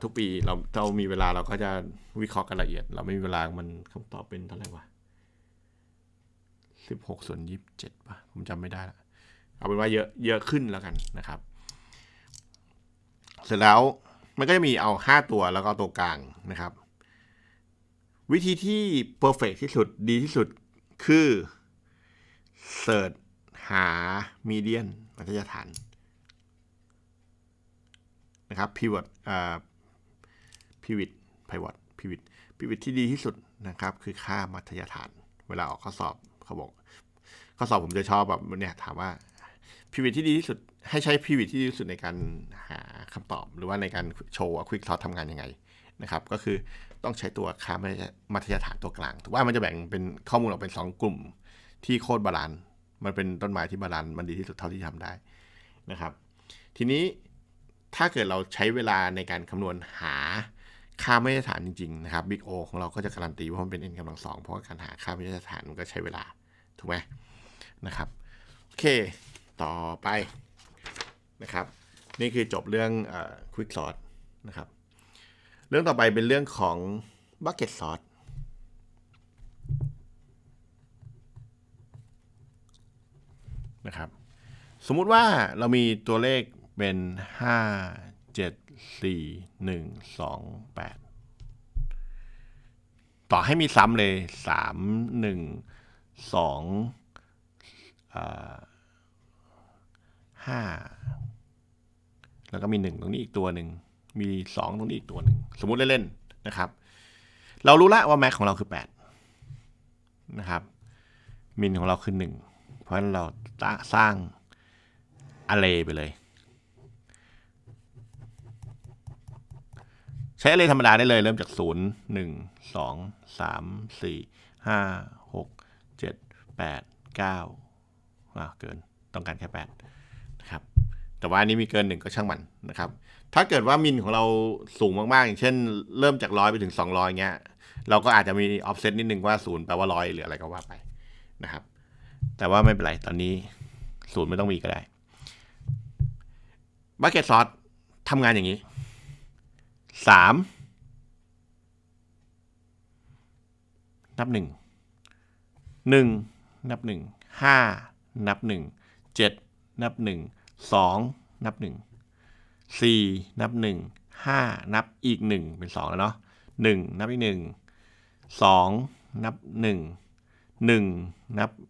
ทุกปีเราเรามีเวลาเราก็จะวิเคราะห์กันละเอียด เราไม่มีเวลามันคำตอบเป็นเท่าไหร่วะสิบหกส่วนยี่สิบเจ็ดป่ะ ผมจำไม่ได้ละเอาเป็นว่าเยอะเยอะขึ้นแล้วกันนะครับ เสร็จแล้วมันก็จะมีเอาห้าตัวแล้วก็ตัวกลางนะครับ วิธีที่เพอร์เฟกที่สุดดีที่สุดคือ เสิร์ชหามีเดียนมาตรฐานนะครับพิวอตพิวิตพิวอพิวิตพิวิตที่ดีที่สุดนะครับคือค่ามัธยฐานเวลาออกข้อสอบเขาบอกข้อสอบผมจะชอบแบบเนี่ยถามว่าพิวิตที่ดีที่สุดให้ใช้พิวิตที่ดีที่สุดในการหาคำตอบหรือว่าในการโชว์ว่าควิกทอททำงานยังไงนะครับก็คือต้องใช้ตัวค้ามาตรฐานตัวกลางถือว่ามันจะแบ่งเป็นข้อมูลออกเป็น 2 กลุ่มที่โคตรบาลานมันเป็นต้นไม้ที่บาลานมันดีที่สุดเท่าที่ทำได้นะครับ ทีนี้ถ้าเกิดเราใช้เวลาในการคำนวณหาค่ามาตรฐานจริง ๆ นะครับ Big O ของเราก็จะการันตีว่ามันเป็น n กำลังสองเพราะการหาค่ามาตรฐานมันก็ใช้เวลาถูกไหมนะครับโอเค ต่อไปนะครับ นี่คือจบเรื่อง Quick Sort นะครับเรื่องต่อไปเป็นเรื่องของบัคเก็ตซอสนะครับสมมุติว่าเรามีตัวเลขเป็น 5 7 4 1 2 8 ต่อให้มีซ้ำเลย 3 1 2 5 แล้วก็มี 1 ตรงนี้อีกตัวหนึ่งมี 2 ตรงนี้อีกตัวหนึ่งสมมุติเล่นๆนะครับ เรารู้ละว่าแม็กของเราคือ8นะครับมินของเราคือ 1 เพราะฉะนั้นเราสร้างอะเ์ไปเลย ใช้อะเ์ธรรมดาได้เลย เริ่มจาก 0 1 2 3 4 5 6 7 8 9อ่าเกินต้องการแค่8นะครับแต่ว่าอันนี้มีเกิน 1 ก็ช่างมันนะครับถ้าเกิดว่ามินของเราสูงมากๆ อย่างเช่นเริ่มจากร้อยไปถึงสองร้อยเงี้ยเราก็อาจจะมีออฟเซตนิดนึงว่าศูนย์แปลว่าร้อยหรืออะไรก็ว่าไปนะครับ แต่ว่าไม่เป็นไรตอนนี้ศูนย์ไม่ต้องมีก็ได้บัคเก็ตซอสทำงานอย่างนี้สามนับหนึ่งหนึ่งนับหนึ่งห้านับหนึ่งเจ็ดนับหนึ่งสองนับหนึ่ง4 นับ 1 5 นับอีก 1 เป็น 2 แล้วเนาะ1นับอีก 1 2 นับ 1 1 นับ 1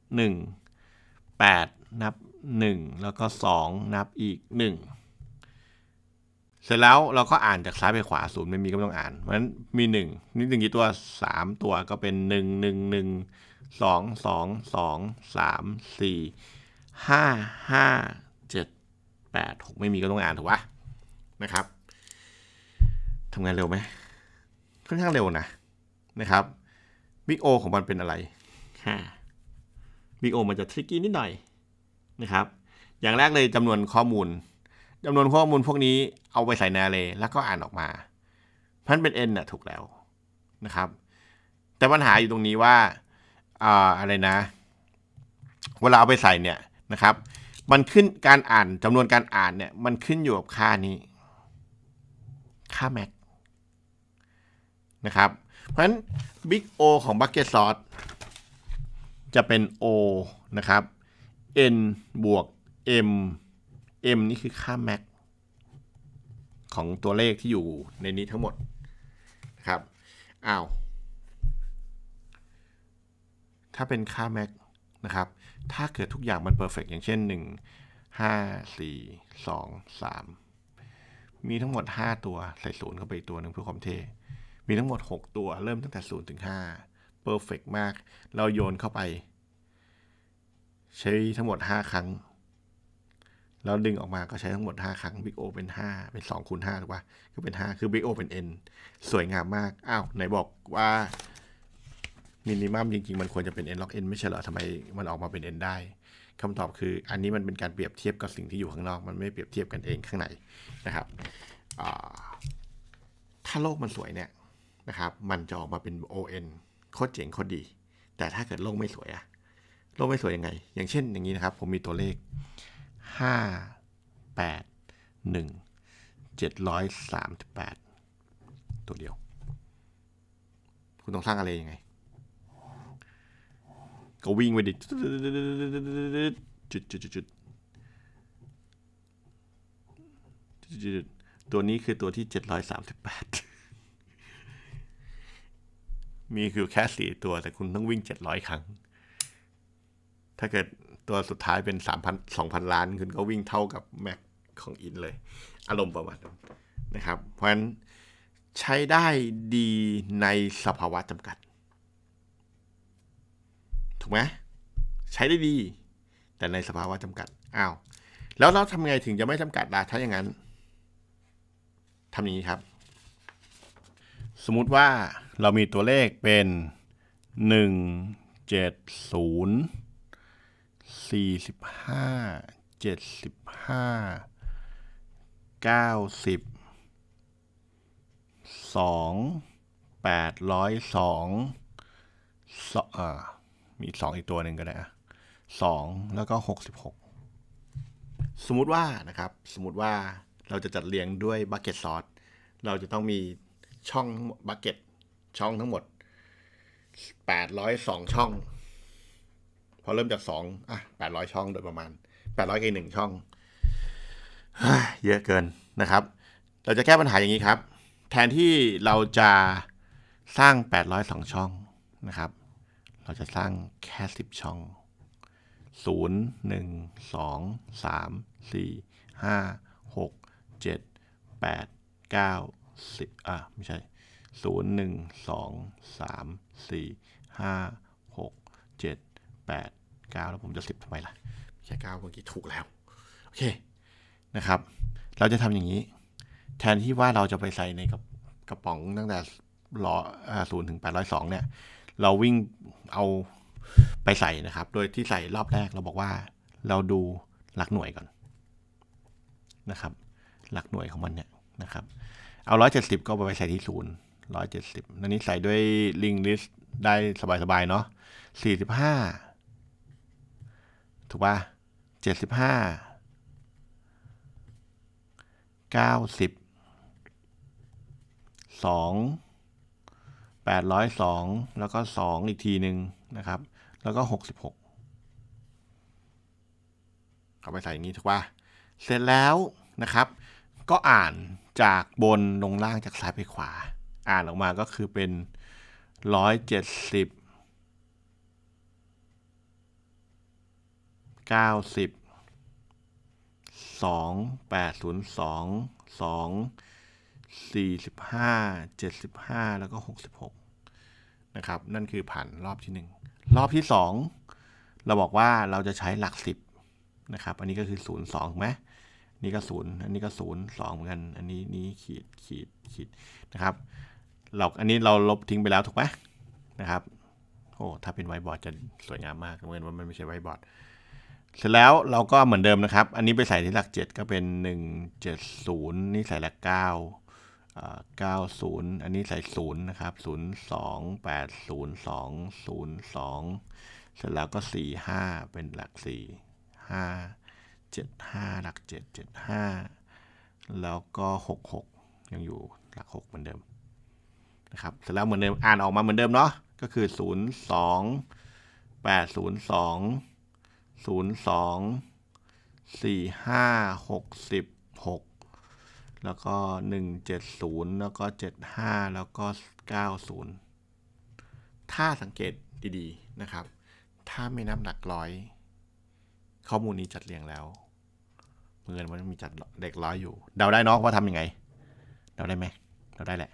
8 นับ 1 แล้วก็ 2 นับอีก 1 เสร็จแล้วเราก็อ่านจากซ้ายไปขวาศูนย์ไม่มีก็ไม่ต้องอ่านเพราะฉะนั้นมี 1นี่หนึ่งกี่ตัว 3 ตัวก็เป็น 1 1 1 2 2 2 3 4 5 5 7 8 6 ไม่มีก็ต้องอ่านถูกปะนะครับ ทำงานเร็วไหมค่อนข้างเร็วนะ นะครับบิ๊กโอของมันเป็นอะไรบิ๊กโอมันจะทริกกี้นิดหน่อยนะครับ อย่างแรกเลยจำนวนข้อมูล จำนวนข้อมูลพวกนี้เอาไปใส่นนเลยแล้วก็อ่านออกมาพันเป็น n น่ะถูกแล้วนะครับ แต่ปัญหาอยู่ตรงนี้ว่า อะไรนะ เวลาเอาไปใส่เนี่ยนะครับ มันขึ้นการอ่านจำนวนการอ่านเนี่ย มันขึ้นอยู่กับค่านี้ค่า็กนะครับ เพราะฉะนั้น big O ของ bucket sort จะเป็น O นะครับ n บวก m m นี่คือค่าแม็กของตัวเลขที่อยู่ในนี้ทั้งหมดนะครับ อ้าว ถ้าเป็นค่าแม็กนะครับ ถ้าเกิดทุกอย่างมันเพอร์เฟกอย่างเช่น 1 5 4 2 3มีทั้งหมด 5 ตัวใส่ศูนย์เข้าไปตัวหนึ่งเพื่อความเท่มีทั้งหมด 6 ตัวเริ่มตั้งแต่ศูนย์ถึงห้าเพอร์เฟกมาก เราโยนเข้าไปใช้ทั้งหมด 5 ครั้งแล้วดึงออกมาก็ใช้ทั้งหมด 5 ครั้ง Big O เป็น 5 เป็น2คูณ5ถูกปะก็เป็น 5 คือ Big O เป็น N สวยงามมาก อ้าว ไหนบอกว่ามินิมัมจริงๆ มันควรจะเป็น N ล็อก N ไม่ใช่เหรอทำไมมันออกมาเป็น N ได้คำตอบคืออันนี้มันเป็นการเปรียบเทียบกับสิ่งที่อยู่ข้างนอก มันไม่เปรียบเทียบกันเองข้างในนะครับถ้าโลกมันสวยเนี่ยนะครับมันจะออกมาเป็น ON โคตรเจ๋งโคตรดี แต่ถ้าเกิดโลกไม่สวยอะโลกไม่สวยยังไง อย่างเช่นอย่างนี้นะครับ ผมมีตัวเลข 5 8 1 738 ตัวเดียว คุณต้องสร้างอะไรยังไงก็วิ่งไปดิจุด จุด จุด ตัวนี้คือตัวที่ 738 มีคือแค่สี่ตัวแต่คุณต้องวิ่ง 700 ครั้ง ถ้าเกิดตัวสุดท้ายเป็น3,000 2,000 ล้านคุณก็วิ่งเท่ากับ แม็กของอินเลย อารมณ์ประมาณนั้นนะครับ เพราะฉะนั้นใช้ได้ดีในสภาวะจำกัดถูกไหมใช้ได้ดี แต่ในสภาวะจำกัด อ้าว แล้วเราทำไงถึงจะไม่จำกัดล่ะถ้าอย่างนั้นทำานี้ครับ สมมุติว่าเรามีตัวเลขเป็น 1 7 0 45 75 90 2 802มีสองอีกตัวหนึ่งก็ได้สองแล้วก็หกสิบหกสมมติว่านะครับ สมมติว่าเราจะจัดเรียงด้วยบัคเก็ตซอสเราจะต้องมีช่องบัคเก็ตช่องทั้งหมดแปดร้อยสองช่อง พอเริ่มจากสองอ่ะแปดร้อยช่องโดยประมาณแปดร้อยกับหนึ่งช่องเยอะเกินนะครับ เราจะแก้ปัญหาอย่างนี้ครับ แทนที่เราจะสร้าง 802 ช่องนะครับเราจะสร้างแค่10 ช่อง 0 1 2 3 4 5 6 7 8 9 10 อ่ะ ไม่ใช่ 0 1 2 3 4 5 6 7 8 9 แล้วผมจะ 10ทำไมล่ะแค่9เมื่อกี้ถูกแล้ว โอเคนะครับ เราจะทำอย่างนี้ แทนที่ว่าเราจะไปใส่ในกระป๋องตั้งแต่รอศูนย์ถึงแปดร้อยสองเนี่ยเราวิ่งเอาไปใส่นะครับ โดยที่ใส่รอบแรกเราบอกว่าเราดูหลักหน่วยก่อนนะครับ หลักหน่วยของมันเนี่ย นะครับ เอา 170 ก็ไปใส่ที่ศูนย์ร้อยเจ็ดสิบนันนี้ใส่ด้วยลิงลิสได้สบายๆเนาะสี่สิบห้าถูกป่ะเจ็ดสิบห้าเก้าสิบสอง802 แล้วก็ 2 อีกทีหนึ่งนะครับแล้วก็ 66เอาไปใส่อย่างนี้ถูกป่ะเสร็จแล้วนะครับก็อ่านจากบนลงล่างจากซ้ายไปขวา อ่านออกมาก็คือเป็น 170 90 2802 2 45 75แล้วก็66นะครับ นั่นคือผ่านรอบที่ 1 รอบที่ 2 เราบอกว่าเราจะใช้หลัก10นะครับ อันนี้ก็คือ 0 2ถูกไหม นี่ก็0อันนี้ก็0 2เหมือนกัน อันนี้นี้ขีด ขีด ขีด นะครับเราอันนี้เราลบทิ้งไปแล้วถูกไหมนะครับ โอ้ ถ้าเป็นไวบอร์ดจะสวยงามมากเหมือนว่ามันไม่ใช่ไวบอร์ด เสร็จแล้วเราก็เหมือนเดิมนะครับ อันนี้ไปใส่ที่หลัก 7 ก็เป็น 170 นี่ใส่หลัก9 90 อันนี้ใส่ 0 นะครับ0 2 8 0 2 0 2 เสร็จแล้วก็4 5 เป็นหลัก 4 5 7 5 หลัก 7 7 5 แล้วก็6 6 ยังอยู่หลัก 6 เหมือนเดิมนะครับเสร็จแล้วเหมือนเดิม อ่านออกมาเหมือนเดิมเนาะก็คือ 0 2 8 0 2 0 2 4 5 6 6แล้วก็170แล้วก็75แล้วก็90ถ้าสังเกตดีๆนะครับ ถ้าไม่นับหลักร้อย ข้อมูลนี้จัดเรียงแล้วเมื่อมันมีจัดเด็กร้อยอยู่ เดาได้เนาะว่าทำยังไง เดาได้ไหมเดาได้แหละ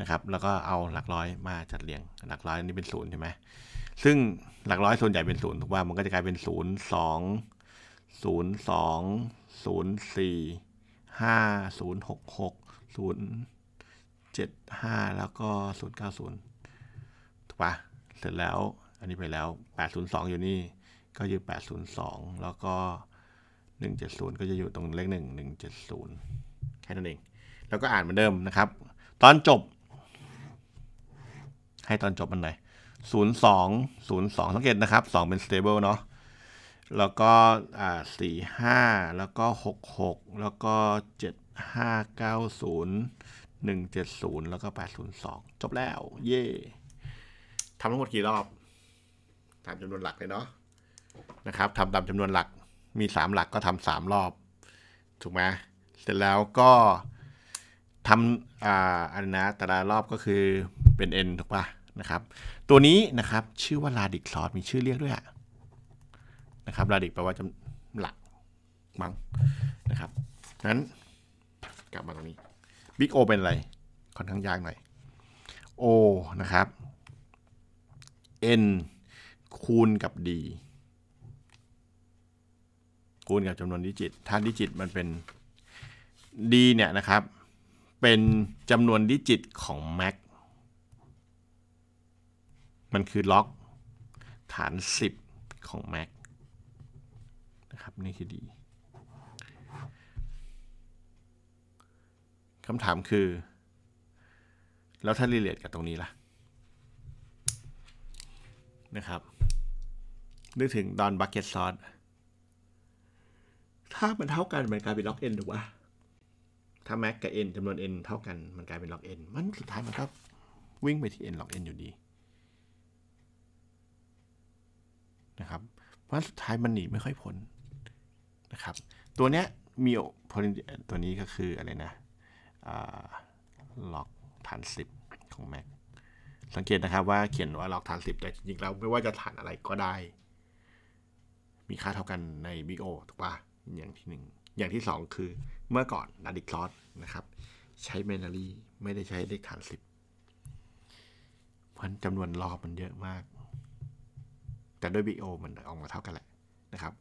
นะครับ แล้วก็เอาหลักร้อยมาจัดเรียง หลักร้อยนี่เป็นศูนย์ใช่ไหมซึ่งหลักร้อยส่วนใหญ่เป็นศูนย์ถูกป่ะมันก็จะกลายเป็นศูนย์สองศูนย์สองศูนย์สี่5066 075 แล้วก็ 090ถูกปะเสร็จแล้วอันนี้ไปแล้ว 802 อยู่นี่ ก็อยู่ 802 แล้วก็ 170 ก็จะอยู่ตรงเลข 1 170 แค่นั้นเอง แล้วก็อ่านเหมือนเดิมนะครับ ตอนจบ ให้ตอนจบมันหน่อย02 02 สังเกตนะครับ 2 เป็น stable เนาะแล้วก็45สี่ห้าแล้วก็หกหกแล้วก็เจ็ดห้าเก้าศูนย์หนึ่งเจ็ดศูนย์แล้วก็แปดศูนย์สองจบแล้ว เย่ทำทั้งหมดกี่รอบตามจำนวนหลักเลยเนาะ นะครับทำตามจำนวนหลัก มีสามหลักก็ทำสามรอบ ถูกไหม เสร็จแล้วก็ทำอ่าอันนะแต่ละรอบก็คือเป็น n ถูกปะนะครับ ตัวนี้นะครับ ชื่อว่าลาดิคลอสมีชื่อเรียกด้วยอะนะครับลาดิกแปลว่าจำหลัก มั้งนะครับนั้นกลับมาตรงนี้บิ๊กโอเป็นอะไร ค่อนข้างยากหน่อยโอนะครับ N คูณกับ D คูณกับจำนวนดิจิต ถ้าดิจิตมันเป็น D เนี่ยนะครับ เป็นจำนวนดิจิตของ Mac มันคือล็อกฐาน 10 ของ Mac นับนี่คือีคำถามคือ แล้วถ้ารีเลทกับตรงนี้ล่ะนะครับนึกถึงดอนบักเก็ตซอสถ้ามันเท่ากันมันกลายเป็นล็อกเอ็นถูกปะถ้าแม็กกับเอ็นจำนวนเอ็นเท่ากันมันกลายเป็นล็อกเอ็นมันสุดท้ายมันก็วิ่งไปที่เอ็นล็อกนอยู่ดี นะครับ เพราะสุดท้ายมันหนีไม่ค่อยพ้นนะครับตัวเนี้ยมีตัวนี้ก็คืออะไรนะล็อกฐาน10ของ Mac สังเกตนะครับว่าเขียนว่าล็อกฐาน 10แต่จริงๆแล้วไม่ว่าจะฐานอะไรก็ได้ มีค่าเท่ากันใน Big O ถูกปะอย่างที่ 1 อย่างที่2คือเมื่อก่อนนาดิคลอสนะครับใช้เมนารีไม่ได้ใช้เลขฐาน 10เพราะจำนวนรอบมันเยอะมาก แต่ด้วย Big O มันออกมาเท่ากันแหละนะครับ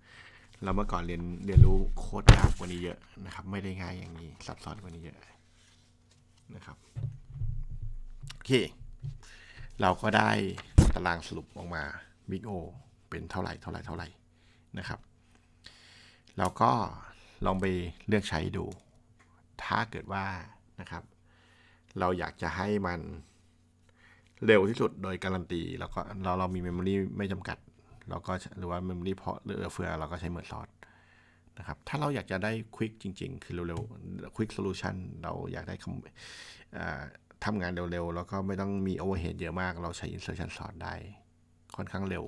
เราเมื่อก่อนเรียนเรียนรู้โคตรยากกว่านี้เยอะนะครับ ไม่ได้ง่ายอย่างนี้ซับซ้อนกว่านี้เยอะนะครับโอเค เราก็ได้ตารางสรุปออกมา Big O เป็นเท่าไหร่เท่าไหร่เท่าไหร่นะครับเราก็ลองไปเลือกใช้ดู ถ้าเกิดว่านะครับ เราอยากจะให้มันเร็วที่สุดโดยการันตีแล้วก็เราเรามีเมมโมรีไม่จำกัดเราก็หรือว่า memory พอหรือเฟือ เราก็ใช้ merge sort นะครับ ถ้าเราอยากจะได้ quick จริงๆ คือเร็วๆ quick solution เราอยากได้ทำงานเร็วๆแล้วก็ไม่ต้องมี overhead เยอะมาก เราใช้ insertion sort ได้ค่อนข้างเร็ว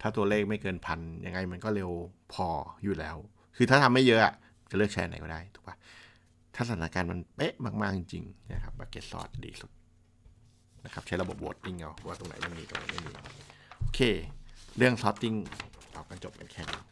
ถ้าตัวเลขไม่เกินพันยังไงมันก็เร็วพออยู่แล้ว คือถ้าทำไม่เยอะจะเลือกใช้ไหนก็ได้ถูกปะถ้าสถานการณ์มันเป๊ะมากๆจริงนะครับ b u เก e t s ซอ t ดีสุดนะครับใช้ระบบ์ด t ิ้งเอาว่าตรงไหนมันมีตรงไหนไม่มีโอเคเรื่องซอฟติ้งเราก็จบกันแค่นี้